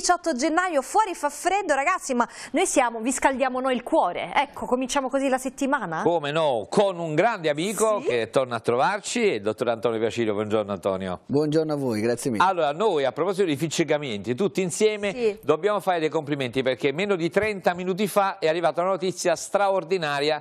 18 gennaio, fuori fa freddo ragazzi, ma noi siamo, vi scaldiamo noi il cuore. Ecco, cominciamo così la settimana. Come no, con un grande amico sì? che torna a trovarci, il dottor Antonio Piacino, Buongiorno Antonio. Buongiorno a voi, grazie mille. Allora, noi a proposito di ficcicamenti, tutti insieme sì. dobbiamo fare dei complimenti perché meno di 30 minuti fa è arrivata una notizia straordinaria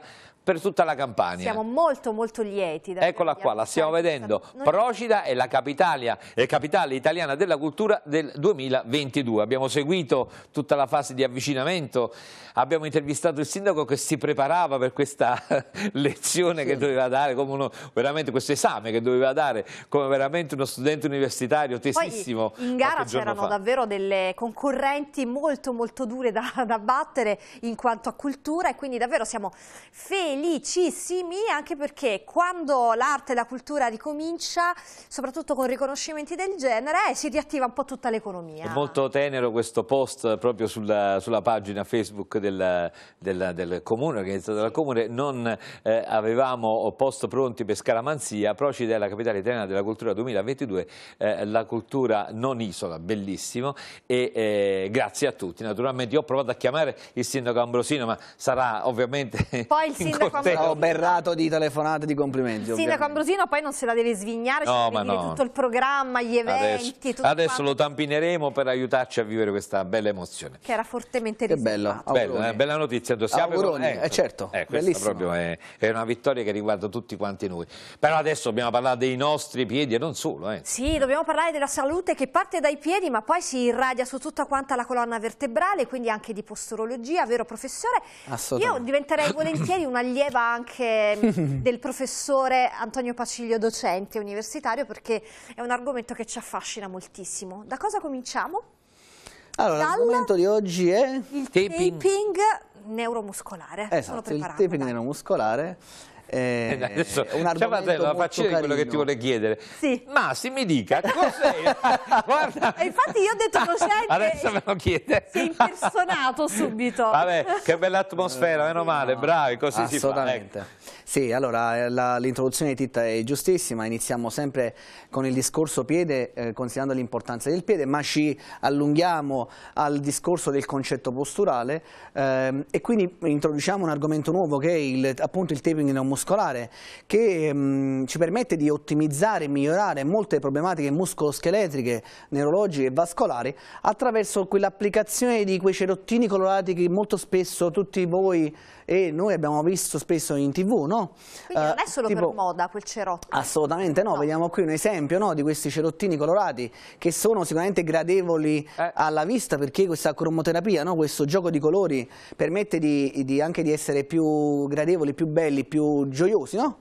per tutta la Campania. Siamo molto molto lieti. Eccola qua, la stiamo vedendo. Procida è la capitale, è capitale italiana della cultura del 2022. Abbiamo seguito tutta la fase di avvicinamento, abbiamo intervistato il sindaco che si preparava per questa lezione sì. che doveva dare, come uno, veramente questo esame che doveva dare come veramente uno studente universitario tesissimo. Poi in gara c'erano davvero delle concorrenti molto molto dure da, da battere in quanto a cultura e quindi davvero siamo felici felicissimi anche perché quando l'arte e la cultura ricomincia, soprattutto con riconoscimenti del genere, eh, si riattiva un po' tutta l'economia. È molto tenero questo post proprio sulla, sulla pagina Facebook del, del, del comune, organizzata dalla comune, non eh, avevamo post pronti per scaramanzia, procede alla capitale italiana della cultura 2022, eh, la cultura non isola, bellissimo e eh, grazie a tutti. Naturalmente io ho provato a chiamare il sindaco Ambrosino, ma sarà ovviamente... Poi il sindaco Sindaco Ambrosino. Ho berrato di telefonate di complimenti. Sindaco ovviamente. Ambrosino poi non se la deve svignare, no, deve no. tutto il programma, gli eventi. Adesso, adesso lo tampineremo per aiutarci a vivere questa bella emozione. Che era fortemente che bello, bello eh, Bella notizia. Siamo auguroni, ecco, eh, certo, eh, questa proprio è, è, una vittoria che riguarda tutti quanti noi. Però adesso dobbiamo parlare dei nostri piedi e non solo. Eh. Sì, dobbiamo parlare della salute che parte dai piedi ma poi si irradia su tutta quanta la colonna vertebrale, quindi anche di posturologia, vero professore? Assolutamente. Io diventerei volentieri una allieva anche del professore Antonio Paciglio, docente universitario, perché è un argomento che ci affascina moltissimo. Da cosa cominciamo? Allora, l'argomento di oggi è... Il taping, taping neuromuscolare. Esatto, il taping da... neuromuscolare eh, eh un cioè, argomento faccio faccina quello che ti vuole chiedere. Sì. Ma si mi dica cos'è? infatti io ho detto cos'è. Adesso me lo chiede. Si impersonato subito. Vabbè, che bella atmosfera, meno male, no, bravi, così si fa. Assolutamente. Ecco. Sì, allora eh, l'introduzione di Titta è giustissima, iniziamo sempre con il discorso piede, eh, considerando l'importanza del piede, ma ci allunghiamo al discorso del concetto posturale eh, e quindi introduciamo un argomento nuovo che è il, appunto il taping neumomuscolare muscolare che mh, mm, ci permette di ottimizzare e migliorare molte problematiche muscoloscheletriche, neurologiche e vascolari attraverso quell'applicazione di quei cerottini colorati che molto spesso tutti voi e noi abbiamo visto spesso in tv, no? Quindi non è eh, solo uh, tipo, per moda quel cerotto? Assolutamente no, no. vediamo qui un esempio no, di questi cerottini colorati che sono sicuramente gradevoli eh. alla vista perché questa cromoterapia, no, questo gioco di colori permette di, di anche di essere più gradevoli, più belli, più gioiosi, no?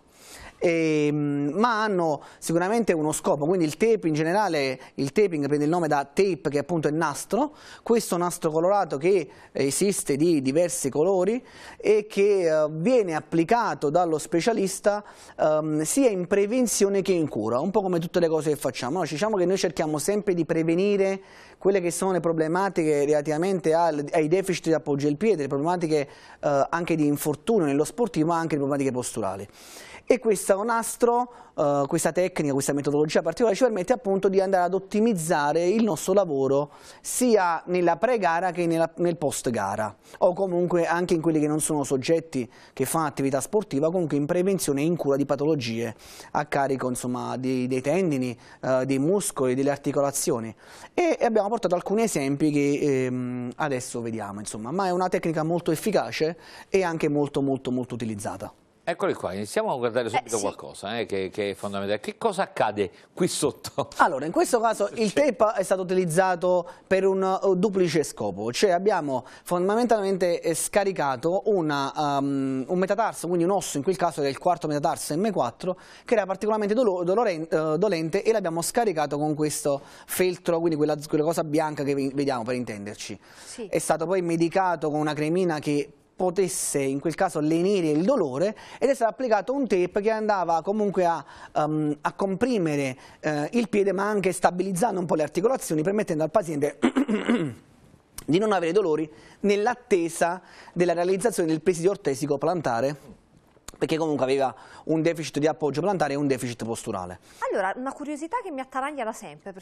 E, ehm, ma hanno sicuramente uno scopo, quindi il tape in generale, il taping prende il nome da tape che appunto è nastro, questo nastro colorato che eh, esiste di diversi colori e che eh, viene applicato dallo specialista um, sia in prevenzione che in cura, un po' come tutte le cose che facciamo, no? diciamo che noi cerchiamo sempre di prevenire quelle che sono le problematiche relativamente al, ai deficit di appoggio del piede, le problematiche eh, anche di infortunio nello sportivo, ma anche le problematiche posturali. E questo nastro, eh, questa tecnica, questa metodologia particolare ci permette appunto di andare ad ottimizzare il nostro lavoro sia nella pre-gara che nella, nel post-gara o comunque anche in quelli che non sono soggetti che fanno attività sportiva, comunque in prevenzione e in cura di patologie a carico insomma, dei, dei tendini, eh, dei muscoli, delle articolazioni. E abbiamo abbiamo portato alcuni esempi che ehm, adesso vediamo, insomma, ma è una tecnica molto efficace e anche molto molto molto utilizzata. Eccoli qua, iniziamo a guardare eh, subito eh, sì. qualcosa eh, che, che, è fondamentale. Che cosa accade qui sotto? Allora, in questo caso il tape è stato utilizzato per un uh, duplice scopo, cioè abbiamo fondamentalmente eh, scaricato una, um, un metatarso, quindi un osso, in quel caso era il quarto metatarso M4, che era particolarmente dolo uh, dolente e l'abbiamo scaricato con questo feltro, quindi quella, quella cosa bianca che vediamo per intenderci. Sì. È stato poi medicato con una cremina che potesse in quel caso lenire il dolore ed è stato applicato un tape che andava comunque a, um, a comprimere eh, il piede ma anche stabilizzando un po' le articolazioni permettendo al paziente di non avere dolori nell'attesa della realizzazione del presidio ortesico plantare perché comunque aveva un deficit di appoggio plantare e un deficit posturale. Allora, una curiosità che mi attaraglia da sempre,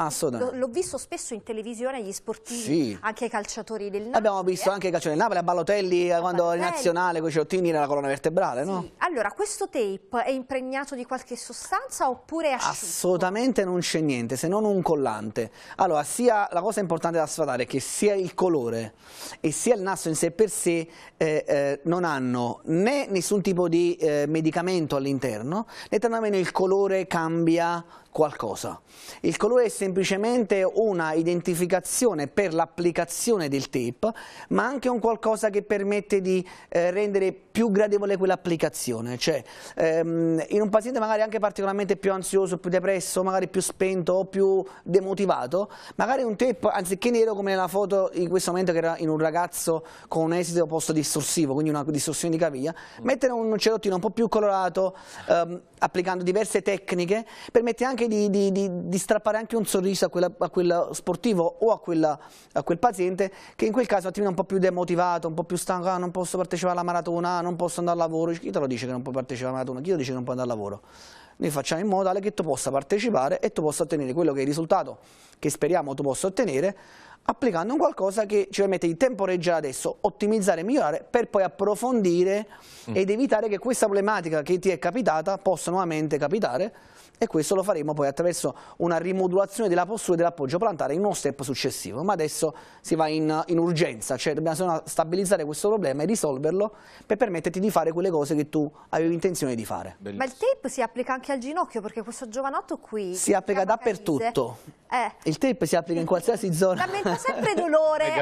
l'ho visto spesso in televisione agli sportivi, sì. anche ai calciatori del Napoli. Abbiamo visto eh. anche i calciatori del Napoli, a Ballotelli, eh, a quando Ballotelli. in nazionale, con i cerottini nella colonna vertebrale, sì. no? Allora, questo tape è impregnato di qualche sostanza oppure è asciutto? Assolutamente non c'è niente, se non un collante. Allora, sia la cosa importante da sfatare è che sia il colore e sia il nastro in sé per sé eh, eh, non hanno né nessun tipo di eh, medicamento all'interno, l'etanamene il colore cambia qualcosa. Il colore è semplicemente una identificazione per l'applicazione del tape, ma anche un qualcosa che permette di eh, rendere più gradevole quell'applicazione. Cioè, ehm, in un paziente magari anche particolarmente più ansioso, più depresso, magari più spento o più demotivato, magari un tape anziché nero come nella foto in questo momento che era in un ragazzo con un esito post-distorsivo, quindi una distorsione di caviglia, mettere un cerottino un po' più colorato, ehm, applicando diverse tecniche, permette anche e di, di, di, di strappare anche un sorriso a quel sportivo o a, quella, a, quel paziente che in quel caso è un un po' più demotivato, un po' più stanco, ah, non posso partecipare alla maratona, ah, non posso andare al lavoro, chi te lo dice che non puoi partecipare alla maratona, chi te lo dice che non puoi andare al lavoro? Noi facciamo in modo tale che tu possa partecipare e tu possa ottenere quello che è il risultato che speriamo tu possa ottenere applicando un qualcosa che ci permette di temporeggiare adesso, ottimizzare e migliorare per poi approfondire mm. ed evitare che questa problematica che ti è capitata possa nuovamente capitare e questo lo faremo poi attraverso una rimodulazione della postura e dell'appoggio plantare in uno step successivo, ma adesso si va in, in urgenza, cioè dobbiamo stabilizzare questo problema e risolverlo per permetterti di fare quelle cose che tu avevi intenzione di fare. Bellissimo. Ma il tape si applica anche al ginocchio perché questo giovanotto qui... Si applica diciamo dappertutto, eh. il tape si applica in qualsiasi zona sempre dolore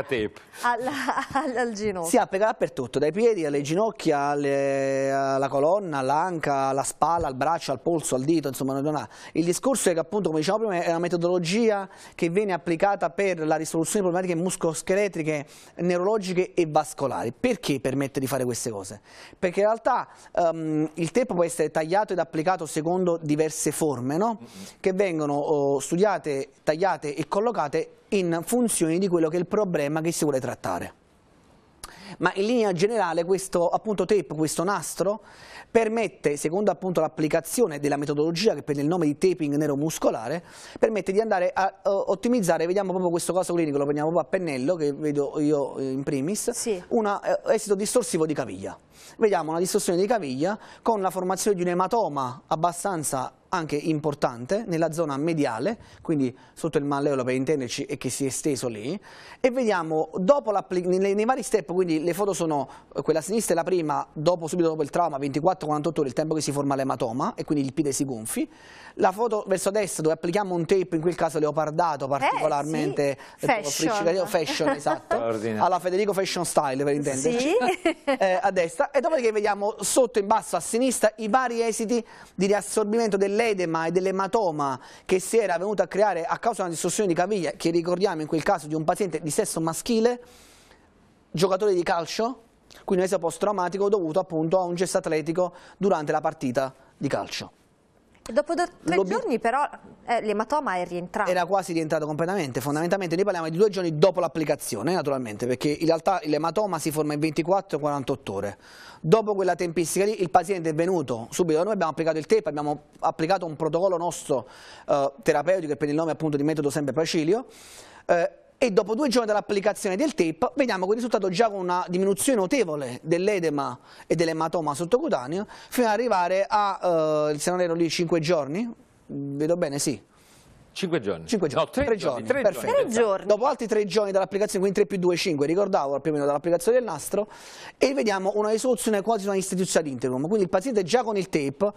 al, al, al, ginocchio. Si applica dappertutto, dai piedi alle ginocchia, alle, alla colonna, all'anca, alla spalla, al braccio, al polso, al dito, insomma non ha. Il discorso è che appunto, come dicevamo prima, è una metodologia che viene applicata per la risoluzione di problematiche muscoloscheletriche, neurologiche e vascolari. Perché permette di fare queste cose? Perché in realtà um, il tempo può essere tagliato ed applicato secondo diverse forme, no? che vengono oh, studiate, tagliate e collocate in funzione di quello che è il problema che si vuole trattare ma in linea generale questo appunto, tape, questo nastro, permette, secondo l'applicazione della metodologia che prende il nome di taping neuromuscolare, permette di andare a uh, ottimizzare, vediamo proprio questo caso clinico, lo prendiamo proprio a pennello, che vedo io eh, in primis, sì. un uh, eh, esito distorsivo di caviglia. Vediamo una distorsione di caviglia con la formazione di un ematoma abbastanza anche importante nella zona mediale, quindi sotto il malleolo per intenderci e che si è esteso lì e vediamo dopo nei, nei vari step, quindi le foto sono eh, quella a sinistra è la prima, dopo, subito dopo il trauma 24-48 ore il tempo che si forma l'ematoma e quindi il piede si gonfi, la foto verso destra dove applichiamo un tape in quel caso leopardato particolarmente eh, sì. Eh, fashion, oh, fashion esatto, alla Federico Fashion Style per intenderci, sì. eh, a destra e dopodiché vediamo sotto in basso a sinistra i vari esiti di riassorbimento delle dell'edema e dell'ematoma che si era venuto a creare a causa di una distorsione di caviglia, che ricordiamo in quel caso di un paziente di sesso maschile, giocatore di calcio, quindi un esito post-traumatico dovuto appunto a un gesto atletico durante la partita di calcio. Dopo do tre giorni però eh, l'ematoma è rientrato. Era quasi rientrato completamente, fondamentalmente noi parliamo di due giorni dopo l'applicazione eh, naturalmente, perché in realtà l'ematoma si forma in 24-48 ore. Dopo quella tempistica lì il paziente è venuto subito noi, abbiamo applicato il TEP, abbiamo applicato un protocollo nostro eh, terapeutico che prende il nome appunto di metodo sempre Pacilio, eh, e dopo due giorni dall'applicazione del tape vediamo che il risultato già con una diminuzione notevole dell'edema e dell'ematoma sottocutaneo fino ad arrivare a, eh, se non ero lì, 5 giorni, mm, vedo bene, sì, 5 giorni. 5 giorni. No, 3, 3 giorni. 3 perfetto. 3 giorni. Dopo altri 3 giorni dall'applicazione, quindi 3 più 2, 5, ricordavo più o meno dall'applicazione del nastro, e vediamo una risoluzione quasi una istituzione ad interim. Quindi il paziente già con il tape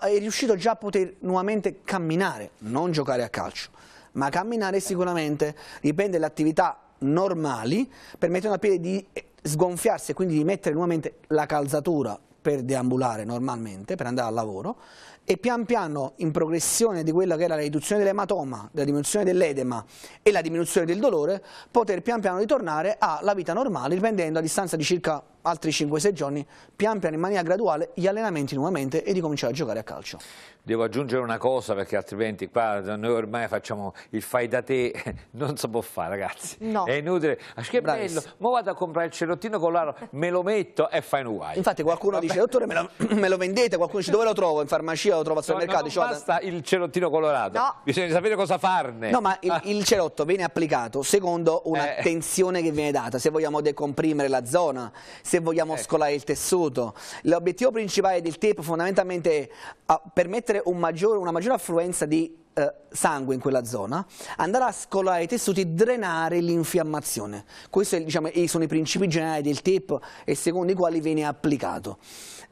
è riuscito già a poter nuovamente camminare, non giocare a calcio ma camminare sicuramente, riprendere le attività normali, permettono al piede di sgonfiarsi e quindi di mettere nuovamente la calzatura per deambulare normalmente, per andare al lavoro e pian piano in progressione di quella che era la riduzione dell'ematoma, della diminuzione dell'edema e la diminuzione del dolore, poter pian piano ritornare alla vita normale, riprendendo a distanza di circa altri 5-6 giorni, pian piano in maniera graduale gli allenamenti nuovamente e di cominciare a giocare a calcio. Devo aggiungere una cosa perché altrimenti qua noi ormai facciamo il fai da te, non si può fare ragazzi, no. è inutile, ah, che Bravissimo. bello, ma vado a comprare il cerottino con l'aro, me lo metto e fai un guai. Infatti qualcuno Vabbè. dice, dottore me lo, me lo, vendete, qualcuno dice dove lo trovo, in farmacia lo trovo al supermercato. No, non cioè, basta il cerottino colorato, no. bisogna sapere cosa farne. No ma il, ah. il cerotto viene applicato secondo una eh. che viene data, se vogliamo decomprimere la zona, se se vogliamo ecco. scolare il tessuto. L'obiettivo principale del tape fondamentalmente è permettere un maggior, una maggiore affluenza di eh, sangue in quella zona, andare a scolare i tessuti, drenare l'infiammazione. Questi diciamo, sono i principi generali del tape e secondo i quali viene applicato.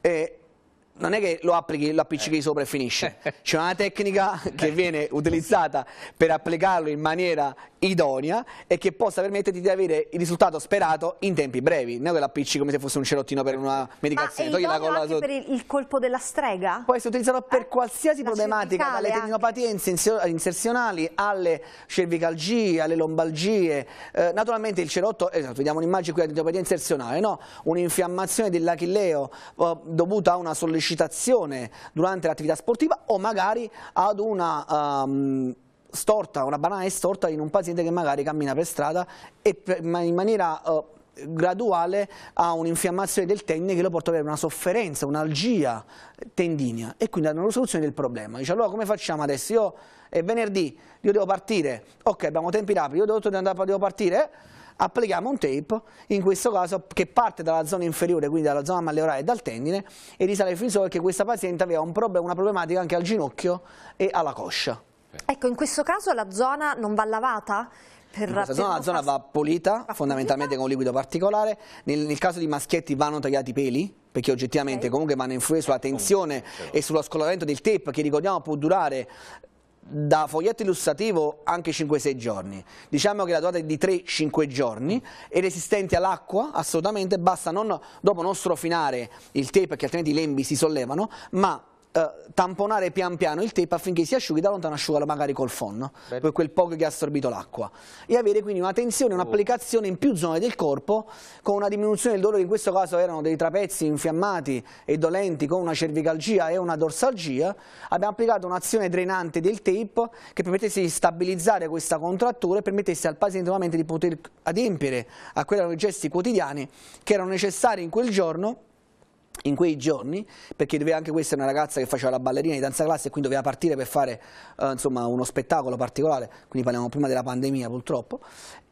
Eh, non è che lo applichi, lo appiccichi eh. sopra e finisce. C'è una tecnica che viene utilizzata per applicarlo in maniera idonea e che possa permetterti di avere il risultato sperato in tempi brevi. Non è che lo appicci come se fosse un cerottino per una medicazione. Ma è la colla anche per il colpo della strega? Può essere utilizzato per eh, qualsiasi problematica, dalle tendinopatie insersionali alle cervicalgie, alle lombalgie. Eh, naturalmente il cerotto, esatto, vediamo un'immagine qui della tendinopatia inserzionale, no? un'infiammazione dell'achilleo eh, dovuta a una sollecitazione esercitazione durante l'attività sportiva o magari ad una... Um, storta, una banana storta in un paziente che magari cammina per strada e in maniera uh, graduale ha un'infiammazione del tendine che lo porta ad avere una sofferenza, un'algia tendinea e quindi ad una soluzione del problema. Dice allora come facciamo adesso? Io è venerdì, io devo partire, ok abbiamo tempi rapidi, io devo, devo partire applichiamo un tape, in questo caso che parte dalla zona inferiore, quindi dalla zona malleolare e dal tendine, e risale fino sopra perché questa paziente aveva un prob una problematica anche al ginocchio e alla coscia. Ecco, in questo caso la zona non va lavata? Per, in zona, la zona va pulita, va fondamentalmente pulita. con liquido particolare, nel, nel caso di maschietti vanno tagliati i peli, perché oggettivamente okay. comunque vanno a influire sulla tensione e sullo scollamento del tape che ricordiamo può durare da foglietto illustrativo anche 5-6 giorni. Diciamo che la durata è di 3-5 giorni, è resistente all'acqua assolutamente, basta non, dopo non strofinare il tape perché altrimenti i lembi si sollevano, ma eh, tamponare pian piano il tape affinché si asciughi da lontano asciugarlo magari col phon per quel poco che ha assorbito l'acqua e avere quindi una tensione, oh. un'applicazione in più zone del corpo con una diminuzione del dolore in questo caso erano dei trapezzi infiammati e dolenti con una cervicalgia e una dorsalgia abbiamo applicato un'azione drenante del tape che permettesse di stabilizzare questa contrattura e permettesse al paziente nuovamente di poter adempiere a quelli erano i gesti quotidiani che erano necessari in quel giorno in quei giorni, perché anche questa è una ragazza che faceva la ballerina di danza classica e quindi doveva partire per fare eh, insomma, uno spettacolo particolare, quindi parliamo prima della pandemia purtroppo,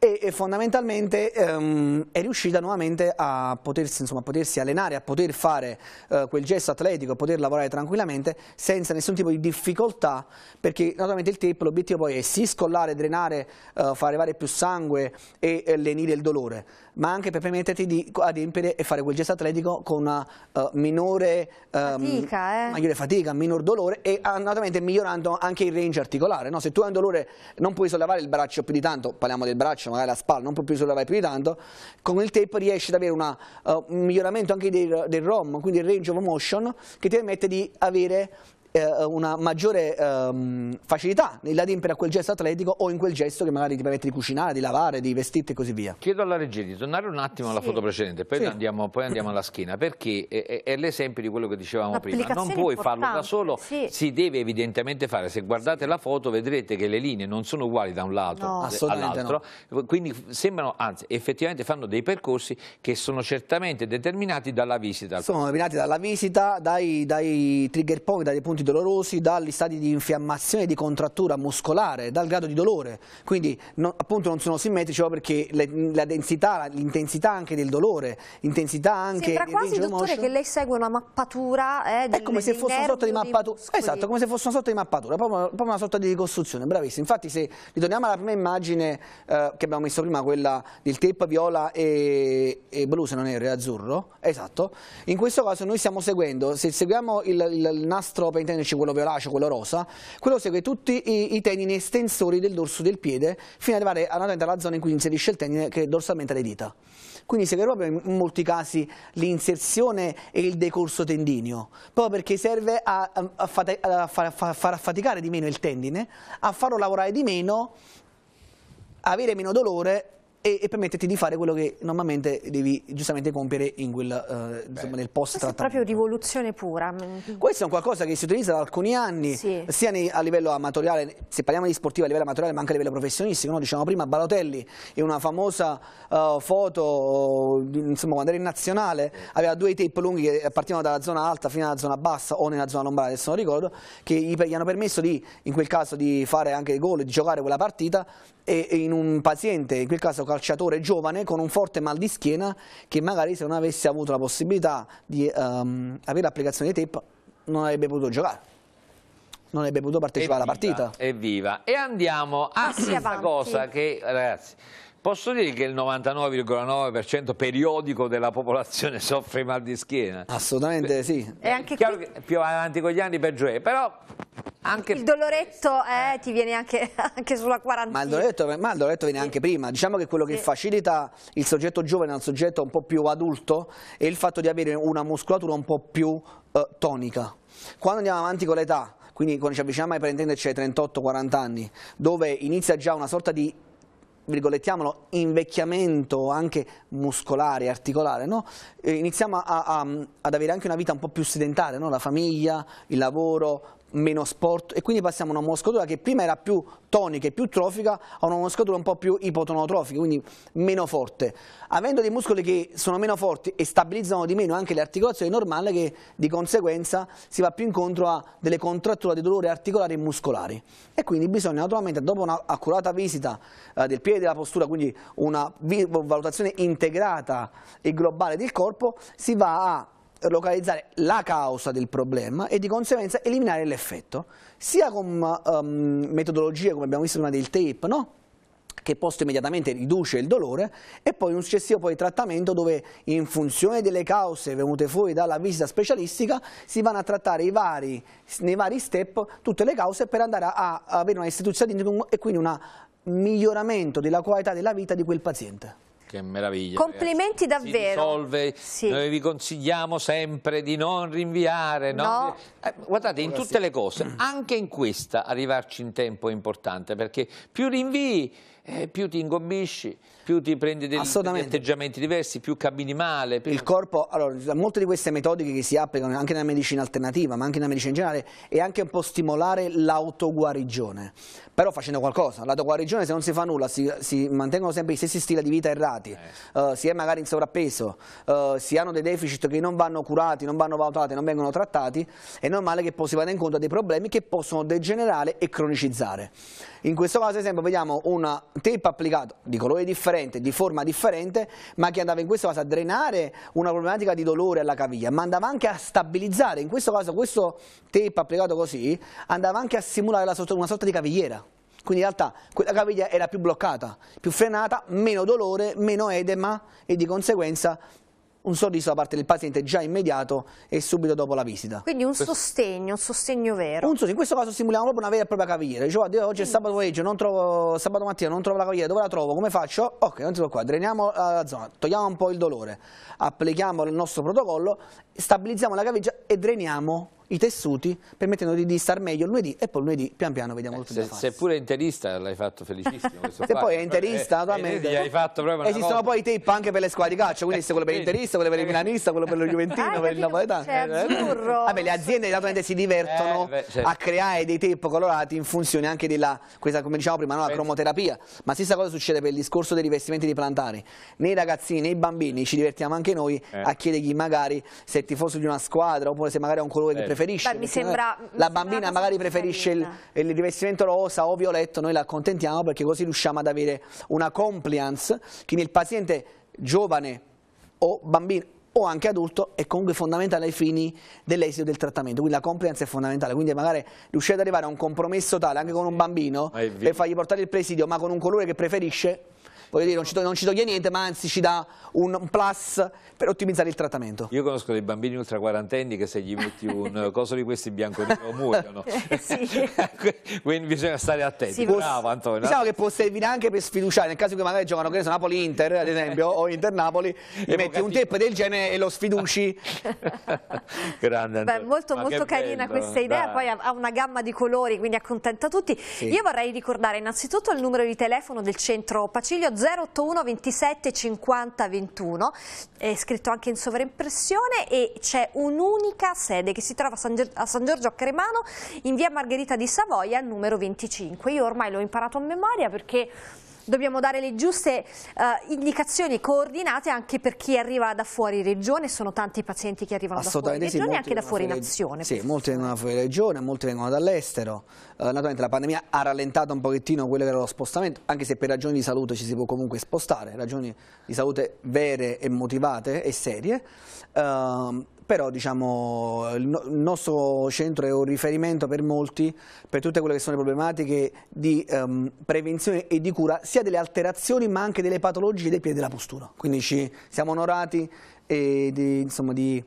e, e fondamentalmente ehm, è riuscita nuovamente a potersi, insomma, a potersi, allenare, a poter fare eh, quel gesto atletico, a poter lavorare tranquillamente senza nessun tipo di difficoltà perché naturalmente il tape l'obiettivo poi è sì scollare, drenare, eh, far arrivare più sangue e eh, lenire il dolore ma anche per permetterti di adempiere e fare quel gesto atletico con una uh, minore, um, fatica, eh? maggiore fatica, minor dolore e ah, naturalmente migliorando anche il range articolare. No? Se tu hai un dolore non puoi sollevare il braccio più di tanto, parliamo del braccio, magari la spalla, non proprio sollevare più di tanto, con il tape riesce ad avere una, uh, un miglioramento anche del, del, ROM, quindi il range of motion, che ti permette di avere eh, una maggiore um, facilità nell'adempiere a quel gesto atletico o in quel gesto che magari ti permette di cucinare, di lavare, di vestirti e così via. Chiedo alla regia di tornare un attimo alla sì. foto precedente, poi, sì. andiamo, poi, andiamo, alla schiena, perché è, è l'esempio di quello che dicevamo prima, non puoi farlo da solo, sì. si deve evidentemente fare, se guardate la foto vedrete che le linee non sono uguali da un lato no, eh, all'altro, no. quindi sembrano, anzi effettivamente fanno dei percorsi che sono certamente determinati dalla visita. Sono determinati dalla visita, dai, dai trigger point, dai punti dolorosi, dagli stadi di infiammazione e di contrattura muscolare, dal grado di dolore, quindi no, appunto non sono simmetrici proprio perché le, la densità, l'intensità anche del dolore, intensità anche... Sembra quasi, dottore, motion. che lei segue una mappatura eh, È come se fosse una sorta di mappatura, esatto, come se fosse una sorta di mappatura, proprio, proprio una sorta di ricostruzione, bravissimo. Infatti se ritorniamo alla prima immagine eh, che abbiamo messo prima, quella del tape viola e, e blu, se non erro, è azzurro, esatto, in questo caso noi stiamo seguendo, se seguiamo il, il, il nastro penitenziario essendoci quello violaceo, quello rosa, quello segue tutti i, i tenini estensori del dorso del piede fino ad arrivare alla zona in cui inserisce il tendine che è dorsalmente alle dita. Quindi segue proprio in molti casi l'inserzione e il decorso tendinio, proprio perché serve a, a, fate, a far, far affaticare di meno il tendine, a farlo lavorare di meno, avere meno dolore e, e permetterti di fare quello che normalmente devi giustamente compiere quel, uh, insomma, nel post trattamento. Questa è proprio rivoluzione pura. Mm. Questo è un qualcosa che si utilizza da alcuni anni, sì. sia nei, a livello amatoriale, se parliamo di sportivo a livello amatoriale, ma anche a livello professionistico. No? Diciamo prima Balotelli in una famosa uh, foto, insomma, quando era in nazionale, aveva due tape lunghi che partivano dalla zona alta fino alla zona bassa o nella zona lombare, adesso non ricordo, che gli, gli hanno permesso di, in quel caso, di fare anche gol, di giocare quella partita e in un paziente, in quel caso calciatore giovane, con un forte mal di schiena che magari se non avesse avuto la possibilità di um, avere l'applicazione di tape non avrebbe potuto giocare non avrebbe potuto partecipare evviva, alla partita. Evviva! E andiamo a questa cosa che, ragazzi, posso dire che il 99,9% periodico della popolazione soffre mal di schiena? Assolutamente sì. E anche chiaro qui... che più avanti con gli anni peggio è, però anche... Il doloretto eh, eh ti viene anche, anche, sulla quarantina. Ma il doloretto, ma il doloretto viene sì. anche prima. Diciamo che quello che sì. facilita il soggetto giovane al soggetto un po' più adulto è il fatto di avere una muscolatura un po' più eh, tonica. Quando andiamo avanti con l'età, quindi quando ci avviciniamo ai pretendendoci ai 38-40 anni, dove inizia già una sorta di virgolettiamolo, invecchiamento anche muscolare, articolare, no? iniziamo a, a, ad avere anche una vita un po' più sedentaria, no? la famiglia, il lavoro, meno sport e quindi passiamo a una muscolatura che prima era più tonica e più trofica a una muscolatura un po' più ipotonotrofica, quindi meno forte. Avendo dei muscoli che sono meno forti e stabilizzano di meno anche le articolazioni, è normale che di conseguenza si va più incontro a delle contratture di dolore articolari e muscolari. E quindi bisogna naturalmente, dopo un'accurata visita eh, del piede e della postura, quindi una valutazione integrata e globale del corpo, si va a localizzare la causa del problema e di conseguenza eliminare l'effetto, sia con um, metodologie come abbiamo visto prima del tape, no? che posto immediatamente riduce il dolore e poi un successivo poi trattamento dove in funzione delle cause venute fuori dalla visita specialistica si vanno a trattare vari, nei vari step tutte le cause per andare a avere una istituzione di e quindi un miglioramento della qualità della vita di quel paziente che meraviglia. Complimenti ragazzi. davvero. Si risolve, sì. noi vi consigliamo sempre di non rinviare. No. Non... Eh, guardate, in tutte le cose, anche in questa, arrivarci in tempo è importante, perché più rinvii, eh, più ti ingombisci più ti prendi degli atteggiamenti diversi, più cammini male. Più... Il corpo, allora, molte di queste metodiche che si applicano anche nella medicina alternativa, ma anche nella medicina in generale, è anche un po' stimolare l'autoguarigione, però facendo qualcosa. L'autoguarigione se non si fa nulla, si, si, mantengono sempre gli stessi stili di vita errati, eh. uh, si è magari in sovrappeso, uh, si hanno dei deficit che non vanno curati, non vanno valutati, non vengono trattati, è normale che poi si vada incontro a dei problemi che possono degenerare e cronicizzare. In questo caso, ad esempio, vediamo un tape applicato di colore differente differente, di forma differente, ma che andava in questo caso a drenare una problematica di dolore alla caviglia, ma andava anche a stabilizzare, in questo caso questo tape applicato così, andava anche a simulare una sorta di cavigliera. Quindi in realtà quella caviglia era più bloccata, più frenata, meno dolore, meno edema e di conseguenza un sorriso da parte del paziente già immediato e subito dopo la visita. Quindi un sostegno, un sostegno vero. Un sostegno. In questo caso simuliamo proprio una vera e propria cavigliera. Dicevo, oh, cioè, oggi è sabato pomeriggio, non trovo, sabato mattina non trovo la cavigliera, dove la trovo, come faccio? Ok, non ti qua, dreniamo la zona, togliamo un po' il dolore, applichiamo il nostro protocollo, stabilizziamo la caviglia e dreniamo i tessuti permettono di, di star meglio lunedì e poi lunedì pian piano vediamo eh, tutto se, da fare. pure è interista l'hai fatto felicissimo. se poi è interista, eh, naturalmente. Eh, esistono cosa... poi i tape anche per le squadre di calcio, quindi eh, se quello per l'interista, quello per il eh. milanista, quello per lo Juventino, ah, per il napoletano. Cioè, eh, Vabbè, le aziende naturalmente si divertono beh, certo. a creare dei tape colorati in funzione anche della, questa, come diciamo prima, no, la cromoterapia. Ma stessa cosa succede per il discorso dei rivestimenti di plantari. Nei ragazzini, nei bambini, ci divertiamo anche noi a chiedergli magari se è tifoso di una squadra oppure se magari ha un colore che preferisce preferisce. Beh, sembra, la bambina magari preferisce il, il, rivestimento rosa o violetto, noi la accontentiamo perché così riusciamo ad avere una compliance, quindi il paziente giovane o bambino o anche adulto è comunque fondamentale ai fini dell'esito del trattamento, quindi la compliance è fondamentale, quindi magari riuscire ad arrivare a un compromesso tale anche con un bambino e fargli portare il presidio ma con un colore che preferisce voglio dire, non ci, to- non ci toglie niente, ma anzi ci dà un plus per ottimizzare il trattamento. Io conosco dei bambini ultra quarantenni che se gli metti un coso di questi bianco nero muoiono. Eh, quindi bisogna stare attenti. Sì, Bravo Antonio. Diciamo che può servire anche per sfiduciare, nel caso che magari giocano che ne so, Napoli-Inter, ad esempio, o Inter-Napoli, gli metti un tip del genere e lo sfiduci. Grande Beh, molto, molto carina bello. questa idea, Dai. poi ha una gamma di colori, quindi accontenta tutti. Sì. Io vorrei ricordare innanzitutto il numero di telefono del centro Pacilio Paciglio 081 27 50 21, è scritto anche in sovraimpressione e c'è un'unica sede che si trova a San, a San Giorgio a Cremano in via Margherita di Savoia numero 25. Io ormai l'ho imparato a memoria perché dobbiamo dare le giuste uh, indicazioni coordinate anche per chi arriva da fuori regione, sono tanti i pazienti che arrivano da fuori regione e anche da fuori, fuori nazione. Sì, molti vengono da fuori regione, molti vengono dall'estero, uh, naturalmente la pandemia ha rallentato un pochettino quello che era lo spostamento, anche se per ragioni di salute ci si può comunque spostare, ragioni di salute vere e motivate e serie, uh, però diciamo, il, no, il, nostro centro è un riferimento per molti, per tutte quelle che sono le problematiche di um, prevenzione e di cura, sia delle alterazioni ma anche delle patologie dei piedi della postura. Quindi ci siamo onorati e di, insomma, di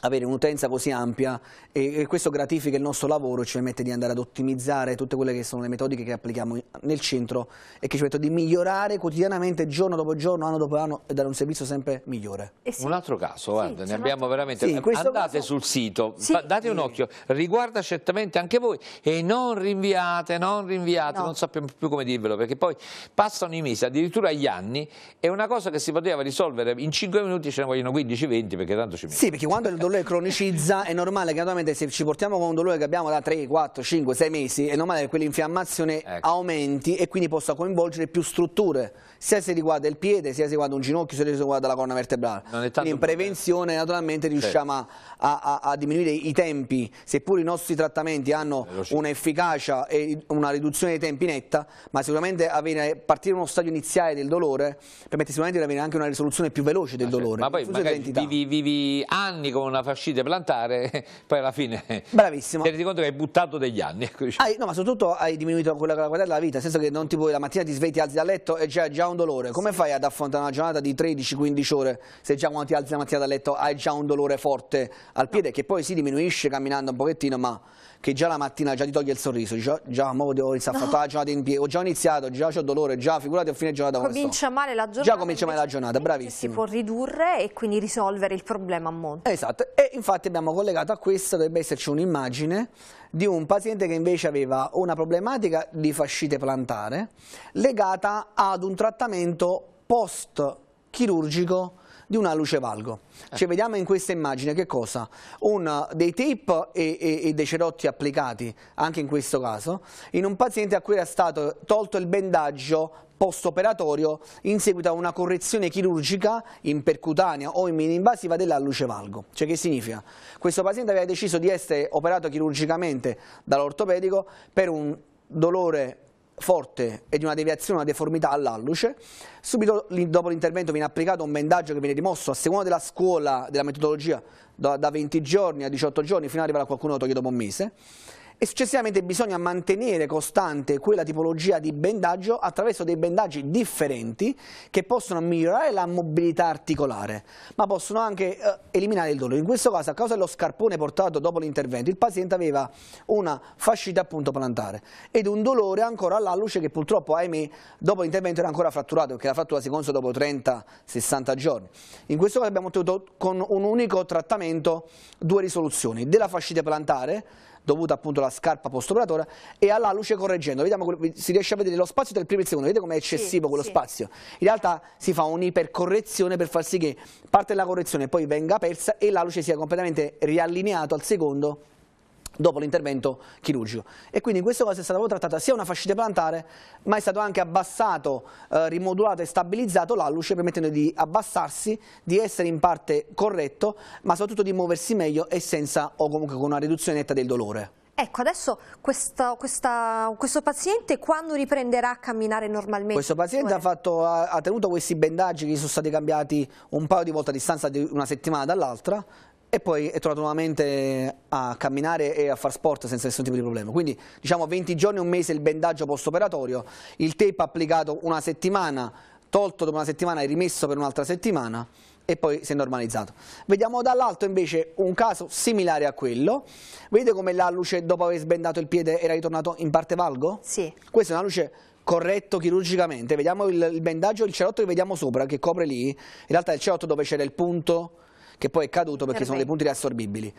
avere un'utenza così ampia e, e, questo gratifica il nostro lavoro e ci permette di andare ad ottimizzare tutte quelle che sono le metodiche che applichiamo nel centro e che ci permette di migliorare quotidianamente giorno dopo giorno, anno dopo anno e dare un servizio sempre migliore. Eh sì. Un altro caso, guarda, sì, ne abbiamo altro... veramente... Sì, Andate caso... sul sito, date un occhio, riguarda certamente anche voi e non rinviate, non rinviate, no. non sappiamo più come dirvelo perché poi passano i mesi, addirittura gli anni, e una cosa che si poteva risolvere in 5 minuti ce ne vogliono 15-20 perché tanto ci mettono. Sì, perché quando il dolore dolore cronicizza, è normale che naturalmente se ci portiamo con un dolore che abbiamo da 3, 4, 5, 6 mesi, è normale che quell'infiammazione ecco. aumenti e quindi possa coinvolgere più strutture, sia se riguarda il piede, sia se riguarda un ginocchio, sia se riguarda la corna vertebrale. Quindi in prevenzione naturalmente riusciamo certo. a, a, a, diminuire i tempi, seppur i nostri trattamenti hanno un'efficacia e una riduzione dei tempi netta, ma sicuramente avere, partire da uno stadio iniziale del dolore permette sicuramente di avere anche una risoluzione più veloce del ma dolore. Certo. Ma poi vivi, vivi anni con una una fascite plantare, poi alla fine Bravissimo. ti rendi conto che hai buttato degli anni. Ecco, diciamo. ah, no, ma soprattutto hai diminuito quella che la qualità della vita, nel senso che non ti puoi, la mattina ti svegli, ti alzi dal letto e c'è già un dolore. Come fai ad affrontare una giornata di 13-15 ore se già quando ti alzi la mattina dal letto hai già un dolore forte al piede, no. che poi si diminuisce camminando un pochettino, ma che già la mattina già ti toglie il sorriso, già, oh, già mo devo iniziare a fare la ah, giornata in piedi, ho già iniziato, già ho dolore, già figurati a fine giornata Comincia male la giornata. Già comincia male la giornata, bravissimo. Si può ridurre e quindi risolvere il problema a monte. Esatto, e infatti abbiamo collegato a questa, dovrebbe esserci un'immagine di un paziente che invece aveva una problematica di fascite plantare legata ad un trattamento post chirurgico di una luce valgo. Eh. Ci cioè, vediamo in questa immagine che cosa? Un, eh, dei tape e, e, e dei cerotti applicati, anche in questo caso, in un paziente a cui era stato tolto il bendaggio post-operatorio in seguito a una correzione chirurgica impercutanea o invasiva della luce valgo. Cioè che significa? Questo paziente aveva deciso di essere operato chirurgicamente dall'ortopedico per un dolore forte e di una deviazione, una deformità all'alluce. Subito dopo l'intervento viene applicato un bendaggio che viene rimosso a seconda della scuola, della metodologia, da, 20 giorni a 18 giorni, fino ad arrivare a qualcuno che lo toglie dopo un mese e successivamente bisogna mantenere costante quella tipologia di bendaggio attraverso dei bendaggi differenti che possono migliorare la mobilità articolare, ma possono anche eh, eliminare il dolore. In questo caso, a causa dello scarpone portato dopo l'intervento, il paziente aveva una fascita appunto plantare ed un dolore ancora all'alluce che purtroppo, ahimè, dopo l'intervento era ancora fratturato, perché la frattura si consta dopo 30-60 giorni. In questo caso abbiamo ottenuto con un unico trattamento due risoluzioni, della fascite plantare dovuta appunto alla scarpa postoperatoria e alla luce correggendo. Vediamo, si riesce a vedere lo spazio tra il primo e il secondo, vedete com'è eccessivo sì, quello sì. spazio. In realtà si fa un'ipercorrezione per far sì che parte della correzione poi venga persa e la luce sia completamente riallineato al secondo dopo l'intervento chirurgico. E quindi in questo caso è stata trattata sia una fascite plantare, ma è stato anche abbassato, eh, rimodulato e stabilizzato l'alluce, permettendo di abbassarsi, di essere in parte corretto, ma soprattutto di muoversi meglio e senza o comunque con una riduzione netta del dolore. Ecco, adesso questa, questa, questo paziente quando riprenderà a camminare normalmente? Questo paziente ha, fatto, ha, ha, tenuto questi bendaggi che sono stati cambiati un paio di volte a distanza di una settimana dall'altra, e poi è tornato nuovamente a camminare e a far sport senza nessun tipo di problema. Quindi diciamo 20 giorni, un mese il bendaggio post-operatorio, il tape applicato una settimana, tolto dopo una settimana e rimesso per un'altra settimana e poi si è normalizzato. Vediamo dall'alto invece un caso similare a quello. Vedete come la luce dopo aver sbendato il piede era ritornato in parte valgo? Sì. Questa è una luce corretto chirurgicamente. Vediamo il, il bendaggio, il cerotto che vediamo sopra, che copre lì. In realtà è il cerotto dove c'era il punto che poi è caduto perché Perfetto. sono dei punti riassorbibili.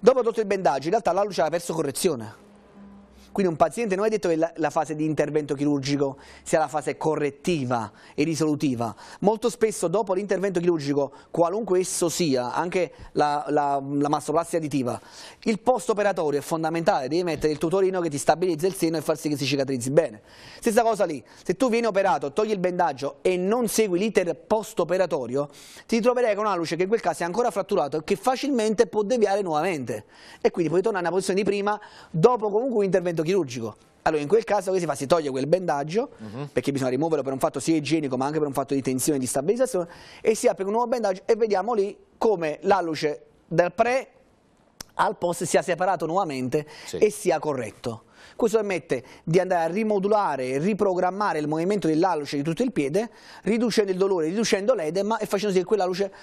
Dopo tutto il bendaggio, in realtà la luce ha perso correzione. Quindi un paziente non è detto che la, la fase di intervento chirurgico sia la fase correttiva e risolutiva. Molto spesso dopo l'intervento chirurgico, qualunque esso sia, anche la, la, la mastoplastica additiva, il post operatorio è fondamentale, devi mettere il tutorino che ti stabilizza il seno e far sì che si cicatrizzi bene. Stessa cosa lì, se tu vieni operato, togli il bendaggio e non segui l'iter post operatorio, ti troverai con una luce che in quel caso è ancora fratturato e che facilmente può deviare nuovamente. E quindi puoi tornare alla posizione di prima dopo comunque un intervento chirurgico. Allora, in quel caso che si fa? Si toglie quel bendaggio, uh mhm. -huh. perché bisogna rimuoverlo per un fatto sia igienico, ma anche per un fatto di tensione e di stabilizzazione, e si apre un nuovo bendaggio e vediamo lì come l'alluce dal pre al post sia separato nuovamente sì. e sia corretto. Questo permette di andare a rimodulare e riprogrammare il movimento dell'alluce di tutto il piede, riducendo il dolore, riducendo l'edema e facendo sì che quella quell'alluce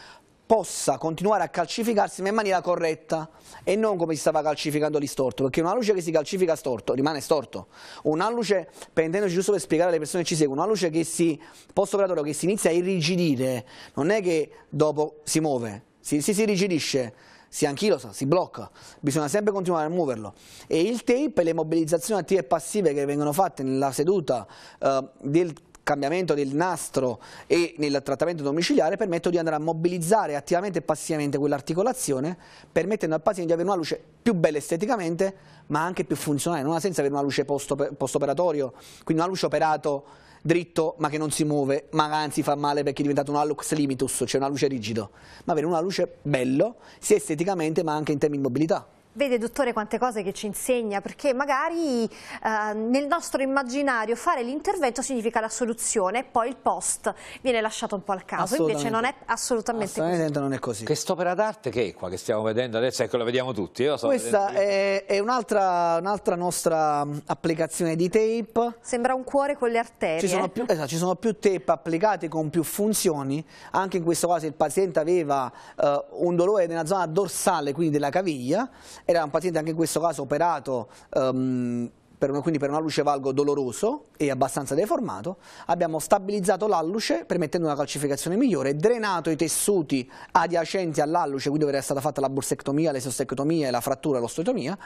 possa continuare a calcificarsi ma in maniera corretta e non come si stava calcificando lì storto, perché una luce che si calcifica storto rimane storto, una luce, prendendoci giusto per spiegare alle persone che ci seguono, una luce che si, post-operatorio che si inizia a irrigidire, non è che dopo si muove, si, si, si irrigidisce, si anchilosa, si blocca, bisogna sempre continuare a muoverlo. E il tape e le mobilizzazioni attive e passive che vengono fatte nella seduta eh, del cambiamento del nastro e nel trattamento domiciliare permettono di andare a mobilizzare attivamente e passivamente quell'articolazione permettendo al paziente di avere una luce più bella esteticamente ma anche più funzionale, non ha senso avere una luce post-operatorio, quindi una luce operato dritto ma che non si muove, ma anzi fa male perché è diventato un hallux limitus, cioè una luce rigido, ma avere una luce bello sia esteticamente ma anche in termini di mobilità. Vede dottore quante cose che ci insegna, perché magari eh, nel nostro immaginario fare l'intervento significa la soluzione e poi il post viene lasciato un po' al caso, invece non è assolutamente, assolutamente così. Non è così. Quest'opera d'arte che è qua, che stiamo vedendo adesso, ecco la vediamo tutti. So Questa è, è un'altra un nostra mm, applicazione di tape. Sembra un cuore con le arterie. Ci sono, più, esatto, ci sono più tape applicate con più funzioni, anche in questo caso il paziente aveva eh, un dolore nella zona dorsale, quindi della caviglia, era un paziente anche in questo caso operato um, per una, quindi per un alluce valgo doloroso e abbastanza deformato, abbiamo stabilizzato l'alluce permettendo una calcificazione migliore, drenato i tessuti adiacenti all'alluce, quindi dove era stata fatta la borsectomia, l'esostectomia, la frattura, e l'osteotomia,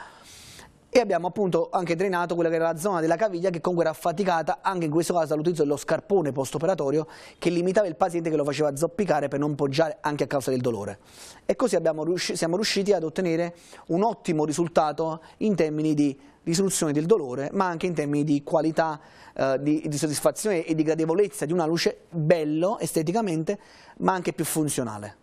e abbiamo appunto anche drenato quella che era la zona della caviglia che comunque era affaticata anche in questo caso dall'utilizzo dello scarpone post-operatorio che limitava il paziente che lo faceva zoppicare per non poggiare anche a causa del dolore. E così riusci siamo riusciti ad ottenere un ottimo risultato in termini di risoluzione del dolore ma anche in termini di qualità, eh, di, di soddisfazione e di gradevolezza di una luce bello esteticamente ma anche più funzionale.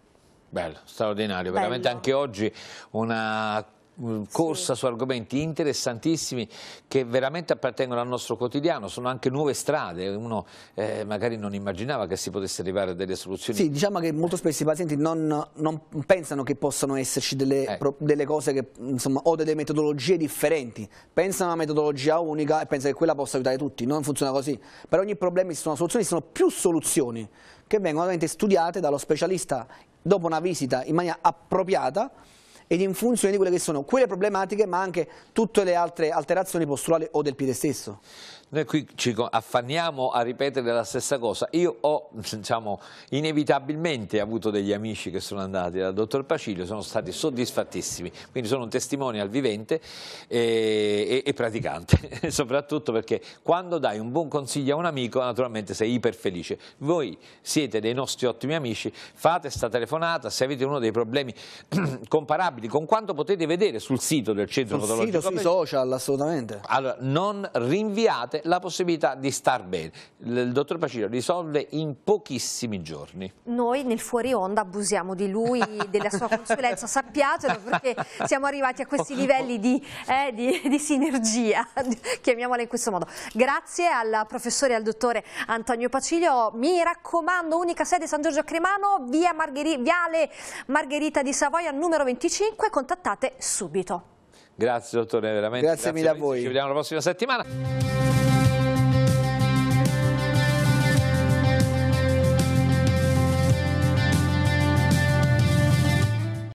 Bello, straordinario, Bello. veramente anche oggi una Mm, corsa sì. su argomenti interessantissimi che veramente appartengono al nostro quotidiano, sono anche nuove strade, uno eh, magari non immaginava che si potesse arrivare a delle soluzioni. Sì, diciamo che molto spesso i pazienti non, non pensano che possano esserci delle, eh. pro, delle cose che, insomma, o delle metodologie differenti, pensano a una metodologia unica e pensano che quella possa aiutare tutti, non funziona così, per ogni problema ci sono soluzioni, ci sono più soluzioni che vengono studiate dallo specialista dopo una visita in maniera appropriata ed in funzione di quelle che sono quelle problematiche ma anche tutte le altre alterazioni posturali o del piede stesso noi qui ci affanniamo a ripetere la stessa cosa. Io ho, diciamo, inevitabilmente avuto degli amici che sono andati dal dottor Pacilio, sono stati soddisfattissimi, quindi sono un testimone al vivente e, e, e praticante, soprattutto perché quando dai un buon consiglio a un amico naturalmente sei iperfelice. Voi siete dei nostri ottimi amici, fate questa telefonata, se avete uno dei problemi comparabili con quanto potete vedere sul sito del centro sul fotologico. Sul sito, sui social, assolutamente. Allora, non rinviate la possibilità di star bene. Il dottor Pacino risolve in pochissimi giorni. Noi nel fuori onda abusiamo di lui, della sua consulenza, sappiatelo perché siamo arrivati a questi livelli di, eh, di, di sinergia, chiamiamola in questo modo. Grazie al professore e al dottore Antonio Pacilio, mi raccomando, unica sede San Giorgio a Cremano, via Margheri, viale Margherita di Savoia, numero 25, contattate subito. Grazie dottore, veramente. Grazie, grazie mille a voi. Ci vediamo la prossima settimana.